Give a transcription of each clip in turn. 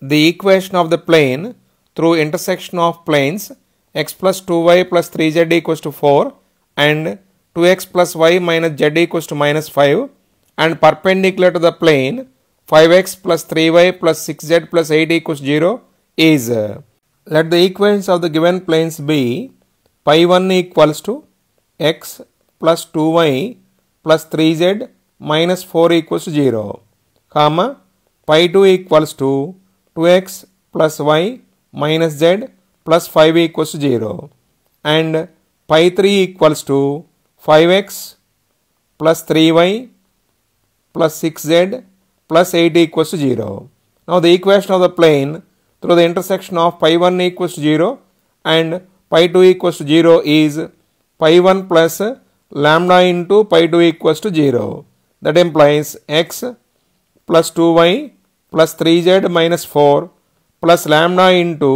the equation of the plane through intersection of planes x plus 2y plus 3z equals to 4 and 2x plus y minus z equals to minus 5 and perpendicular to the plane 5x plus 3y plus 6z plus 8 equals 0 is let the equations of the given planes be pi 1 equals to x plus 2y plus 3z minus 4 equals to 0 comma pi 2 equals to 2x plus y minus z plus 5 equals to 0 and pi 3 equals to 5x plus 3y plus 6z plus 8 equals to 0. Now the equation of the plane through the intersection of pi 1 equals to 0 and pi 2 equals to 0 is pi 1 plus lambda into pi 2 equals to 0. That implies x plus 2y plus 3z minus 4 plus lambda into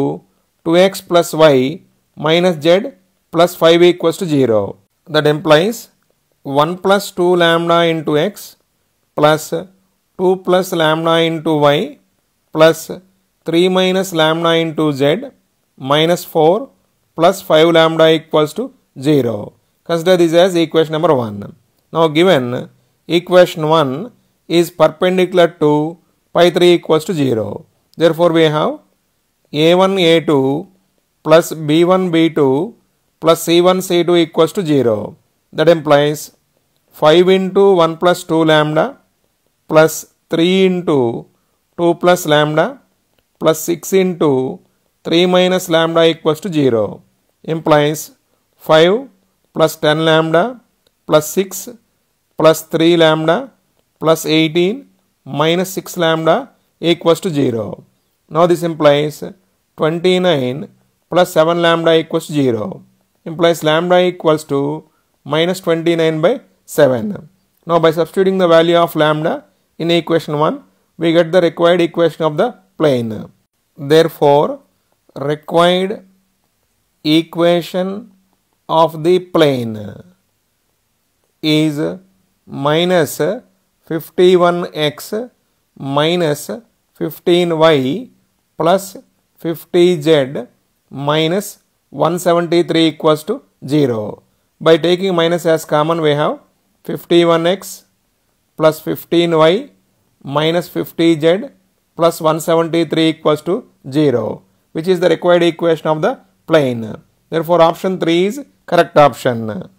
2x plus y minus z plus 5 equals to 0. That implies 1 plus 2 lambda into x plus 2 plus lambda into y plus 3 minus lambda into z minus 4 plus 5 lambda equals to 0. Consider this as equation number 1. Now given equation 1 is perpendicular to pi 3 equals to 0. Therefore, we have a1, a2 plus b1, b2 plus c1, c2 equals to 0. That implies 5 into 1 plus 2 lambda plus 3 into 2 plus lambda plus 6 into 3 minus lambda equals to 0 implies 5 plus 10 lambda plus 6 plus 3 lambda plus 18 minus 6 lambda equals to 0. Now this implies 29 plus 7 lambda equals to 0 implies lambda equals to minus 29 by 7. Now by substituting the value of lambda in equation 1 we get the required equation of the plane. Therefore required equation of the plane is minus 51x minus 15y plus 50z minus 173 equals to 0. By taking minus as common we have 51x plus 15y minus 50z plus 173 equals to 0 which is the required equation of the plane. Therefore option 3 is correct option.